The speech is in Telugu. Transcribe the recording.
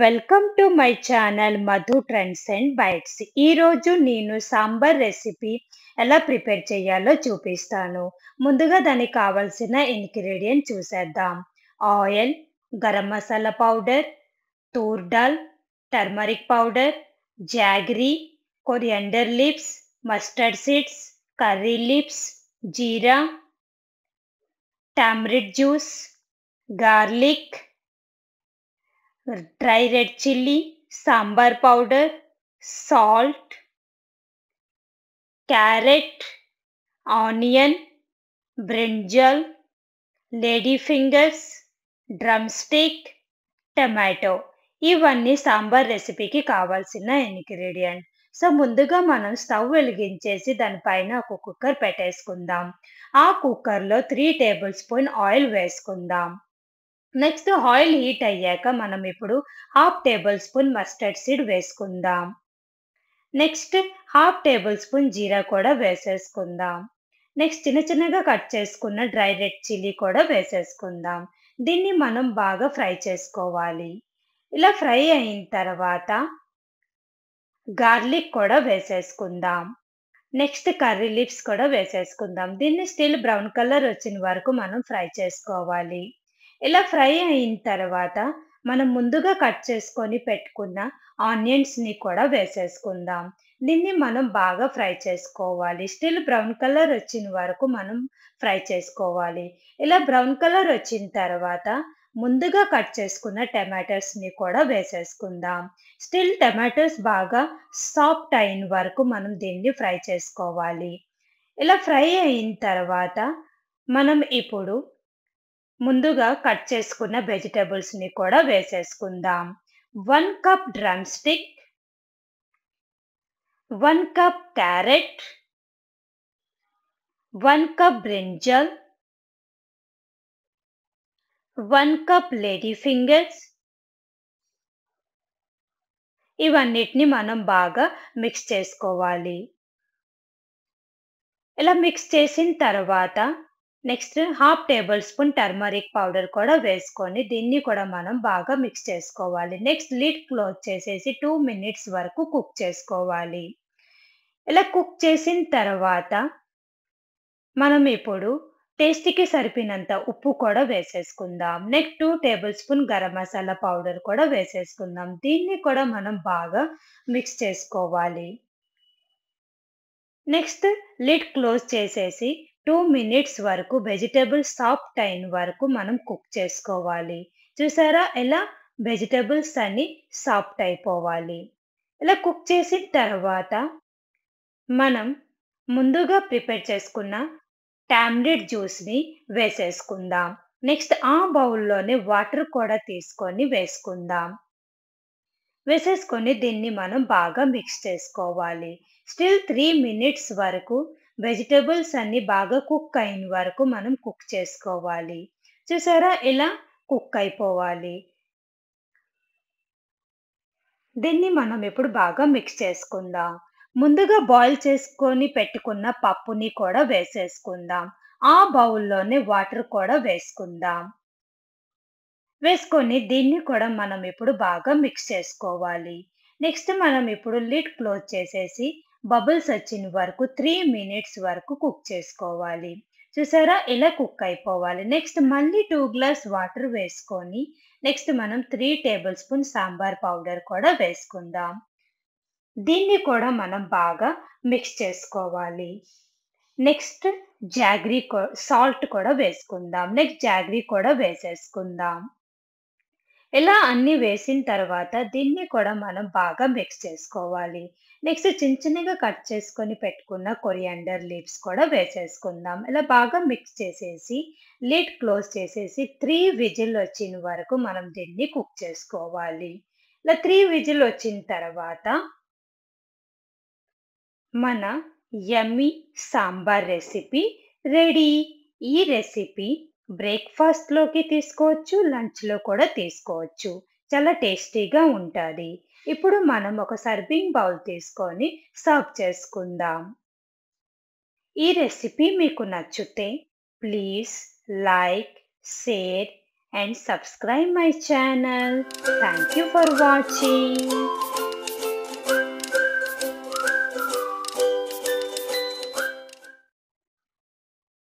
Welcome to my channel Madhu trends and bites ఈరోజు నేను సాంబార్ రెసిపీ ఎలా ప్రిపేర్ చేయాలో చూపిస్తాను ముందుగా దానికి కావలసిన ఇంగ్రీడియంట్ చూసేద్దాం oil garam masala powder toor dal turmeric powder jaggery coriander leaves mustard seeds curry leaves jeera tamarind juice garlic dry red chilli sambar powder salt carrot onion brinjal lady fingers drumstick tomato ఇవన్నీ సాంబార్ రెసిపీకి కావాల్సిన ఇంగ్రీడియంట్ సో ముందుగా మనం స్టవ్ వెలిగించేసి దానిపైన ఒక కుక్కర్ పెట్టేసుకుందాం ఆ కుక్కర్లో త్రీ టేబుల్ స్పూన్ ఆయిల్ వేసుకుందాం నెక్స్ట్ ఆయిల్ హీట్ అయ్యాక మనం ఇప్పుడు half tablespoon mustard seed వేసుకుందాం next half tablespoon jeera కూడా వేసేసుకుందాం నెక్స్ట్ చిన్న చిన్నగా కట్ చేసుకున్న డ్రై రెడ్ చిల్లీ కూడా వేసేసుకుందాం దీన్ని మనం బాగా ఫ్రై చేసుకోవాలి ఇలా ఫ్రై అయిన తర్వాత గార్లిక్ కూడా వేసేసుకుందాం నెక్స్ట్ కర్రీ లీవ్స్ కూడా వేసేసుకుందాం దీన్ని స్టిల్ బ్రౌన్ కలర్ వచ్చిన వరకు మనం ఫ్రై చేసుకోవాలి ఇలా ఫ్రై అయిన తర్వాత మనం ముందుగా కట్ చేసుకొని పెట్టుకున్న ఆనియన్స్ని కూడా వేసేసుకుందాం దీన్ని మనం బాగా ఫ్రై చేసుకోవాలి స్టిల్ బ్రౌన్ కలర్ వచ్చిన వరకు మనం ఫ్రై చేసుకోవాలి ఇలా బ్రౌన్ కలర్ వచ్చిన తర్వాత ముందుగా కట్ చేసుకున్న టమాటోస్ని కూడా వేసేసుకుందాం స్టిల్ టమాటోస్ బాగా సాఫ్ట్ అయిన వరకు మనం దీన్ని ఫ్రై చేసుకోవాలి ఇలా ఫ్రై అయిన తర్వాత మనం ఇప్పుడు ముందుగా కట్ చేసుకున్న వెజిటబుల్స్ని కూడా వేసేసుకుందాం one cup drumstick one cup carrot one cup brinjal one cup lady fingers ఇవన్నిటిని మనం బాగా మిక్స్ చేసుకోవాలి ఇలా మిక్స్ చేసిన తర్వాత next half tablespoon turmeric powder కూడా వేసుకొని దీన్ని కూడా మనం బాగా మిక్స్ చేసుకోవాలి నెక్స్ట్ లిడ్ క్లోజ్ చేసేసి టూ మినిట్స్ వరకు కుక్ చేసుకోవాలి ఇలా కుక్ చేసిన తర్వాత మనం ఇప్పుడు టేస్ట్కి సరిపోయినంత ఉప్పు కూడా వేసేసుకుందాం next two tablespoon garam masala powder కూడా వేసేసుకుందాం దీన్ని కూడా మనం బాగా మిక్స్ చేసుకోవాలి నెక్స్ట్ లిడ్ క్లోజ్ చేసేసి టూ మినిట్స్ వరకు వెజిటేబుల్ సాఫ్ట్ టైం వరకు మనం కుక్ చేసుకోవాలి చూసారా ఎలా వెజిటేబుల్స్ అన్ని సాఫ్ట్ అయిపోవాలి ఇలా కుక్ చేసిన తర్వాత మనం ముందుగా ప్రిపేర్ చేసుకున్న టాబ్లెట్ జ్యూస్ని వేసేసుకుందాం నెక్స్ట్ ఆ బౌల్లోనే వాటర్ కూడా తీసుకొని వేసుకుందాం వేసేసుకొని దీన్ని మనం బాగా మిక్స్ చేసుకోవాలి స్టిల్ త్రీ మినిట్స్ వరకు వెజిటేబుల్స్ అన్ని బాగా కుక్ అయిన వరకు మనం కుక్ చేసుకోవాలి చూసారా ఇలా కుక్ అయిపోవాలి దీన్ని మనం ఇప్పుడు బాగా మిక్స్ చేసుకుందాం ముందుగా బాయిల్ చేసుకొని పెట్టుకున్న పప్పుని కూడా వేసేసుకుందాం ఆ బౌల్లోనే వాటర్ కూడా వేసుకుందాం వేసుకొని దీన్ని కూడా మనం ఇప్పుడు బాగా మిక్స్ చేసుకోవాలి నెక్స్ట్ మనం ఇప్పుడు లిడ్ క్లోజ్ చేసేసి బబుల్స్ వచ్చిన వరకు త్రీ మినిట్స్ వరకు కుక్ చేసుకోవాలి చూసారా ఇలా కుక్ అయిపోవాలి నెక్స్ట్ మళ్ళీ టూ గ్లాస్ వాటర్ వేసుకొని నెక్స్ట్ మనం three tablespoon sambar powder కూడా వేసుకుందాం దీన్ని కూడా మనం బాగా మిక్స్ చేసుకోవాలి నెక్స్ట్ జాగ్రీ సాల్ట్ కూడా వేసుకుందాం నెక్స్ట్ జాగ్రీ కూడా వేసేసుకుందాం ఇలా అన్నీ వేసిన తర్వాత దీన్ని కూడా మనం బాగా మిక్స్ చేసుకోవాలి నెక్స్ట్ చిన్న చిన్నగా కట్ చేసుకొని పెట్టుకున్న కొరియాండర్ లీవ్స్ కూడా వేసేసుకుందాం ఇలా బాగా మిక్స్ చేసేసి లిడ్ క్లోజ్ చేసేసి త్రీ విజిల్ వచ్చిన వరకు మనం దీన్ని కుక్ చేసుకోవాలి ఇలా త్రీ విజిల్ వచ్చిన తర్వాత మన యమ్మీ సాంబార్ రెసిపీ రెడీ ఈ రెసిపీ బ్రేక్ఫాస్ట్లోకి తీసుకోవచ్చు లంచ్లో కూడా తీసుకోవచ్చు చాలా టేస్టీగా ఉంటుంది ఇప్పుడు మనం ఒక సర్వింగ్ బౌల్ తీసుకొని సర్వ్ చేసుకుందాం ఈ రెసిపీ మీకు నచ్చితే please like share and subscribe my channel thank you for watching.